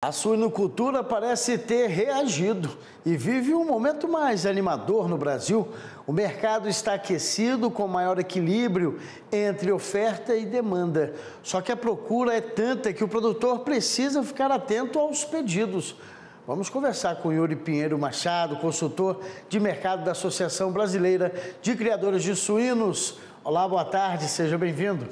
A suinocultura parece ter reagido e vive um momento mais animador no Brasil. O mercado está aquecido com maior equilíbrio entre oferta e demanda. Só que a procura é tanta que o produtor precisa ficar atento aos pedidos. Vamos conversar com Yuri Pinheiro Machado, consultor de mercado da Associação Brasileira de Criadores de Suínos. Olá, boa tarde, seja bem-vindo.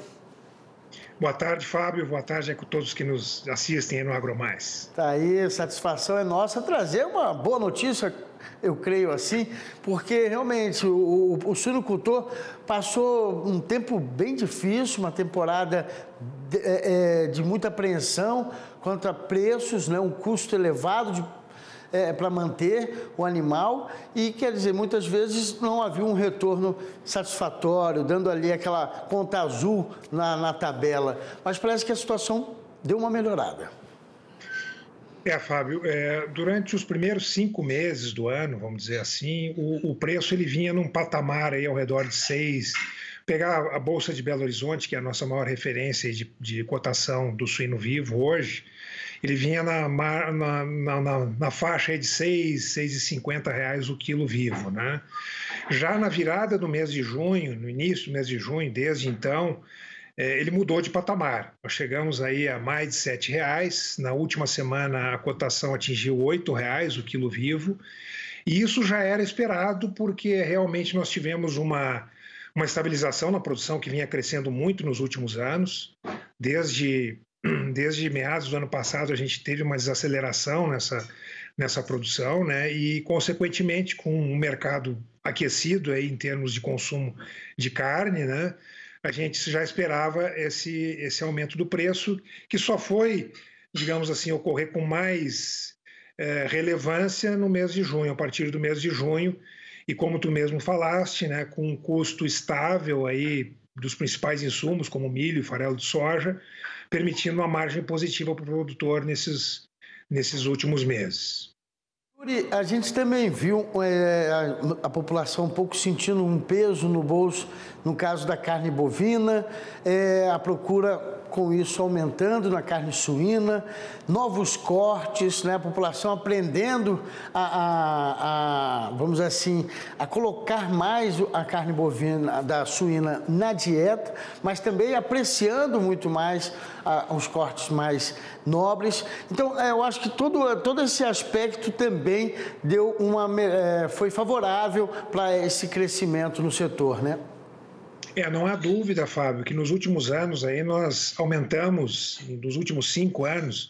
Boa tarde, Fábio. Boa tarde a todos que nos assistem no AgroMais. Tá aí, satisfação é nossa trazer uma boa notícia, eu creio assim, porque realmente o, o, o suinocultor passou um tempo bem difícil, uma temporada de, é, é de muita apreensão quanto a preços, né, um custo elevado de é, é para manter o animal e, quer dizer, muitas vezes não havia um retorno satisfatório, dando ali aquela conta azul na, na tabela. Mas parece que a situação deu uma melhorada. É, Fábio, é, durante os primeiros cinco meses do ano, vamos dizer assim, o, o, preço ele vinha num patamar aí ao redor de seis. Pegar a Bolsa de Belo Horizonte, que é a nossa maior referência de, de cotação do suíno vivo hoje, ele vinha na, na, na, na faixa de 6, 6,50 reais o quilo vivo. Né? Já na virada do mês de junho, no início do mês de junho, desde então, é, ele mudou de patamar. Nós chegamos aí a mais de sete reais. Na última semana a cotação atingiu oito reais o quilo vivo. E isso já era esperado porque realmente nós tivemos uma uma estabilização na produção que vinha crescendo muito nos últimos anos, desde desde meados do ano passado a gente teve uma desaceleração nessa, nessa produção, né? E consequentemente com um mercado aquecido aí em termos de consumo de carne, né? A gente já esperava esse esse aumento do preço que só foi, digamos assim, ocorrer com mais é, relevância no mês de junho, a partir do mês de junho. E como tu mesmo falaste, né, com um custo estável aí dos principais insumos, como milho e farelo de soja, permitindo uma margem positiva para o produtor nesses, nesses últimos meses. A gente também viu é, a, a, população um pouco sentindo um peso no bolso, no caso da carne bovina, é, a procura com isso aumentando na carne suína, novos cortes, né? a população aprendendo a, a, a vamos assim, a colocar mais a carne bovina, da suína na dieta, mas também apreciando muito mais a, os cortes mais nobres. Então, é, eu acho que todo, todo esse aspecto também deu uma, é, foi favorável para esse crescimento no setor, né? É, não há dúvida, Fábio, que nos últimos anos aí nós aumentamos, nos últimos cinco anos,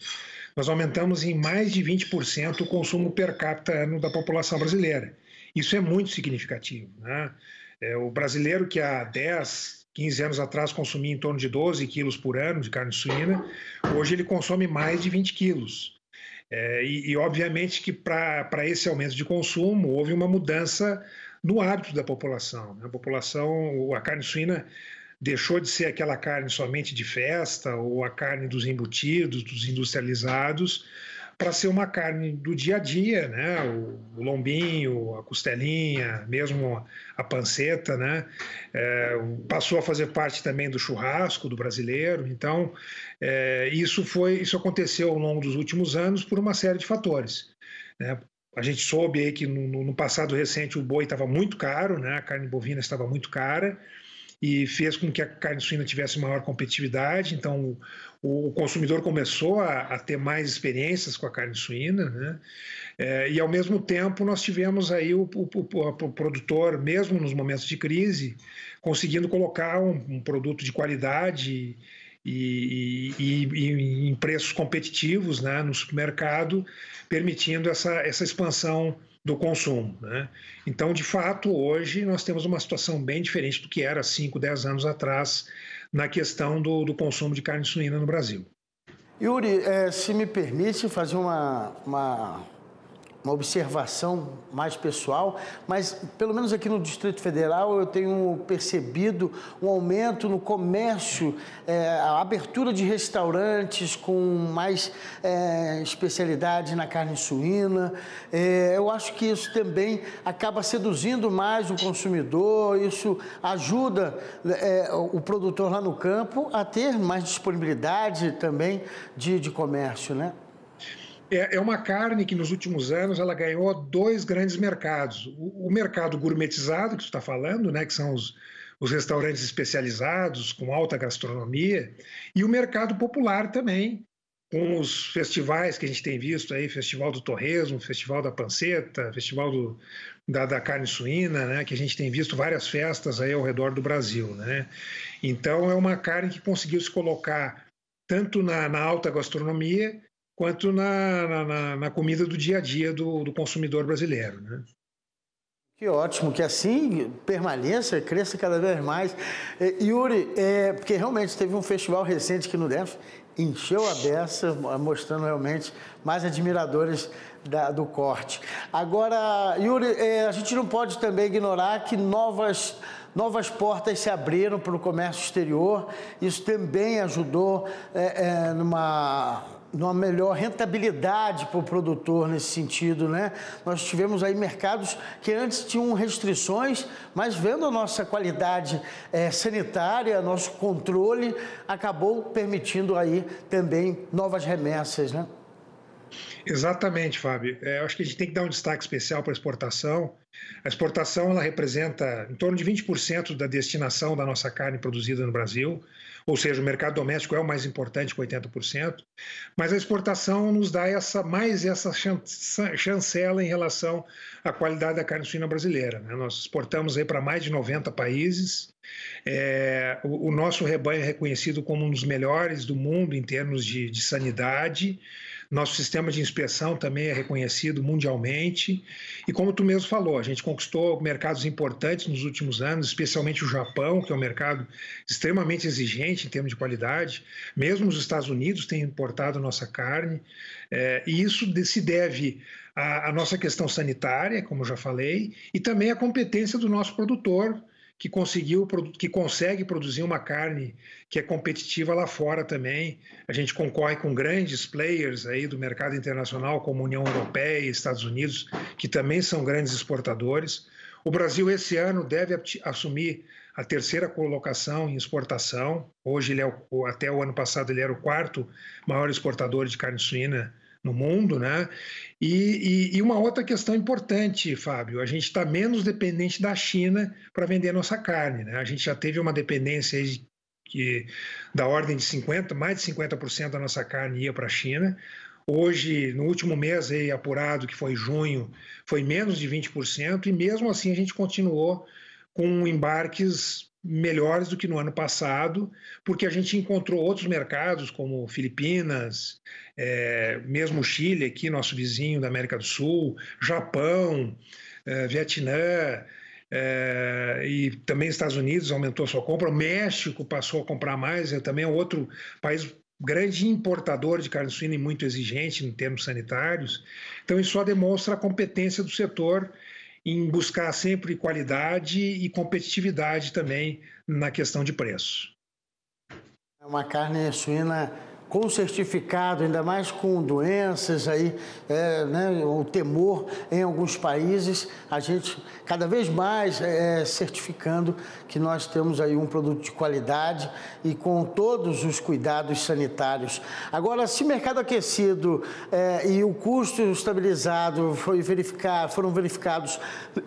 nós aumentamos em mais de 20% o consumo per capita ano da população brasileira. Isso é muito significativo. Né? É, o brasileiro que há 10, 15 anos atrás consumia em torno de 12 quilos por ano de carne suína, hoje ele consome mais de 20 quilos. É, e, e, obviamente que para esse aumento de consumo houve uma mudança no hábito da população. Né? A população, a carne suína deixou de ser aquela carne somente de festa ou a carne dos embutidos, dos industrializados, para ser uma carne do dia a dia, né? O lombinho, a costelinha, mesmo a panceta, né? É, passou a fazer parte também do churrasco do brasileiro. Então, é, isso foi, isso aconteceu ao longo dos últimos anos por uma série de fatores. Né? A gente soube aí que no, no passado recente o boi estava muito caro, né? a carne bovina estava muito cara e fez com que a carne suína tivesse maior competitividade. Então, o, o consumidor começou a, a, ter mais experiências com a carne suína, né? É, e ao mesmo tempo nós tivemos aí o, o, o, produtor, mesmo nos momentos de crise, conseguindo colocar um, um produto de qualidade e, e, e, em preços competitivos né, no supermercado, permitindo essa, essa expansão do consumo. Né? Então, de fato, hoje nós temos uma situação bem diferente do que era 5, 10 anos atrás na questão do, do consumo de carne suína no Brasil. Yuri, eh, se me permite fazer uma, uma uma observação mais pessoal, mas pelo menos aqui no Distrito Federal eu tenho percebido um aumento no comércio, é, a abertura de restaurantes com mais é, especialidade na carne suína. É, eu acho que isso também acaba seduzindo mais o consumidor, isso ajuda é, o produtor lá no campo a ter mais disponibilidade também de, de comércio, né? É, é uma carne que nos últimos anos ela ganhou dois grandes mercados. O, mercado gourmetizado, que você está falando, né, que são os, os restaurantes especializados, com alta gastronomia, e o mercado popular também, com os festivais que a gente tem visto aí, Festival do Torresmo, Festival da Panceta, Festival do, da, da, Carne Suína, né, que a gente tem visto várias festas aí ao redor do Brasil. Né? Então, é uma carne que conseguiu se colocar tanto na, na alta gastronomia quanto na, na, na, comida do dia a dia do, do consumidor brasileiro. Né? Que ótimo, que assim permaneça, cresça cada vez mais. É, Yuri, é, porque realmente teve um festival recente aqui no DEF, encheu a beça, mostrando realmente mais admiradores da, do corte. Agora, Yuri, é, a gente não pode também ignorar que novas, novas portas se abriram para o comércio exterior, isso também ajudou é, é numa numa melhor rentabilidade para o produtor nesse sentido, né? Nós tivemos aí mercados que antes tinham restrições, mas vendo a nossa qualidade é, sanitária, nosso controle, acabou permitindo aí também novas remessas, né? Exatamente, Fábio. É, acho que a gente tem que dar um destaque especial para a exportação. A exportação ela representa em torno de 20% da destinação da nossa carne produzida no Brasil ou seja, o mercado doméstico é o mais importante, com 80%, mas a exportação nos dá essa, mais essa chancela em relação à qualidade da carne suína brasileira. Né? Nós exportamos para mais de 90 países, é, o, o, nosso rebanho é reconhecido como um dos melhores do mundo em termos de, de sanidade, nosso sistema de inspeção também é reconhecido mundialmente. E como tu mesmo falou, a gente conquistou mercados importantes nos últimos anos, especialmente o Japão, que é um mercado extremamente exigente em termos de qualidade. Mesmo os Estados Unidos têm importado nossa carne. É, e isso se deve à, à nossa questão sanitária, como já falei, e também à competência do nosso produtor que conseguiu que consegue produzir uma carne que é competitiva lá fora também. A gente concorre com grandes players aí do mercado internacional como União Europeia e Estados Unidos, que também são grandes exportadores. O Brasil esse ano deve assumir a terceira colocação em exportação. Hoje ele é o, até o ano passado ele era o quarto maior exportador de carne suína no mundo, né? E, e, e, uma outra questão importante, Fábio, a gente está menos dependente da China para vender a nossa carne, né? A gente já teve uma dependência que da ordem de 50, mais de 50% da nossa carne ia para a China. Hoje, no último mês aí, apurado, que foi junho, foi menos de 20%, e mesmo assim a gente continuou com embarques melhores do que no ano passado, porque a gente encontrou outros mercados, como Filipinas, é, mesmo Chile, aqui, nosso vizinho da América do Sul, Japão, é, Vietnã. É, e também Estados Unidos aumentou sua compra, o México passou a comprar mais, é também outro país grande importador de carne suína e muito exigente em termos sanitários. Então, isso só demonstra a competência do setor em buscar sempre qualidade e competitividade também na questão de preço. É uma carne suína com certificado, ainda mais com doenças aí, é, né, o temor em alguns países, a gente cada vez mais é, certificando que nós temos aí um produto de qualidade e com todos os cuidados sanitários. Agora, se mercado aquecido é, e o custo estabilizado foi verificar, foram verificados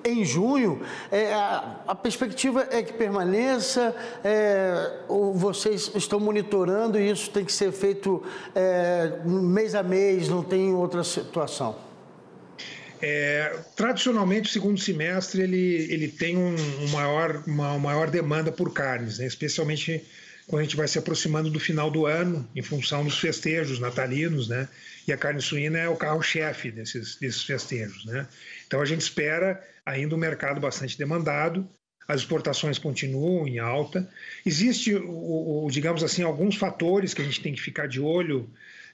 em junho, é, a, a, perspectiva é que permaneça, é, vocês estão monitorando e isso tem que ser feito feito é, mês a mês, não tem outra situação? É, tradicionalmente, o segundo semestre ele, ele tem um, um maior, uma, uma, maior demanda por carnes, né? especialmente quando a gente vai se aproximando do final do ano, em função dos festejos natalinos, né? E a carne suína é o carro-chefe desses, desses festejos, né? Então a gente espera ainda um mercado bastante demandado, as exportações continuam em alta. Existe, o, o, digamos assim, alguns fatores que a gente tem que ficar de olho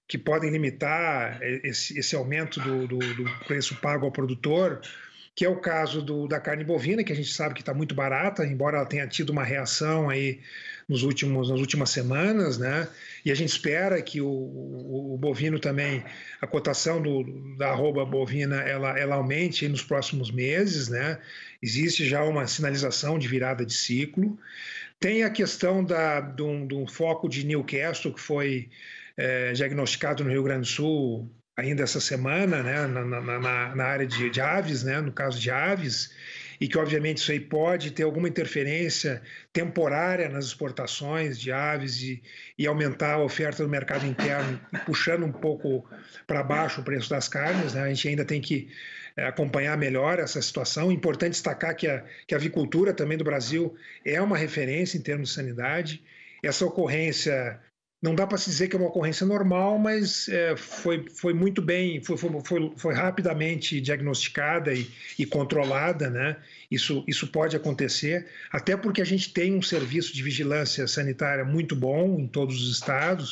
que podem limitar eh, esse, esse aumento do, do, do, preço pago ao produtor, que é o caso do, da carne bovina, que a gente sabe que está muito barata, embora ela tenha tido uma reação aí nos últimos, nas últimas semanas, né? E a gente espera que o, o, o bovino também, a cotação do, da arroba bovina, ela, ela aumente nos próximos meses, né? Existe já uma sinalização de virada de ciclo. Tem a questão da, de, um, de um foco de Newcastle que foi é, diagnosticado no Rio Grande do Sul ainda essa semana, né, na, na, na área de, de, aves, né, no caso de aves, e que obviamente isso aí pode ter alguma interferência temporária nas exportações de aves e, e aumentar a oferta do mercado interno, puxando um pouco para baixo o preço das carnes. Né, a gente ainda tem que eh, acompanhar melhor essa situação. Importante destacar que a, que a avicultura também do Brasil é uma referência em termos de sanidade. Essa ocorrência não dá para se dizer que é uma ocorrência normal, mas é, foi, foi muito bem, foi, foi, foi rapidamente diagnosticada e, e, controlada, né? Isso, isso pode acontecer, até porque a gente tem um serviço de vigilância sanitária muito bom em todos os estados,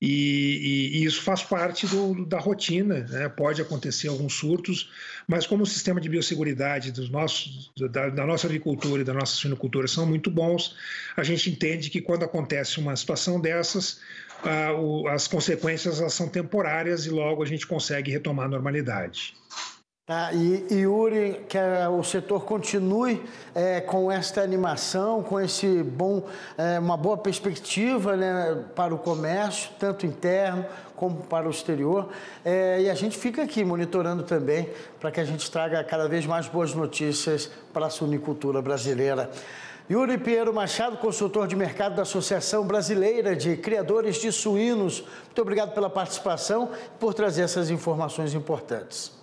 e, e, e isso faz parte do, da rotina, né? pode acontecer alguns surtos, mas como o sistema de biosseguridade dos nossos, da, da nossa agricultura e da nossa suinocultura são muito bons, a gente entende que quando acontece uma situação dessas, as consequências são temporárias e logo a gente consegue retomar a normalidade. Tá, e Yuri, que o setor continue é, com esta animação, com esse bom, é, uma boa perspectiva né, para o comércio, tanto interno como para o exterior. É, e a gente fica aqui monitorando também para que a gente traga cada vez mais boas notícias para a sunicultura brasileira. Yuri Pinheiro Machado, consultor de mercado da Associação Brasileira de Criadores de Suínos. Muito obrigado pela participação e por trazer essas informações importantes.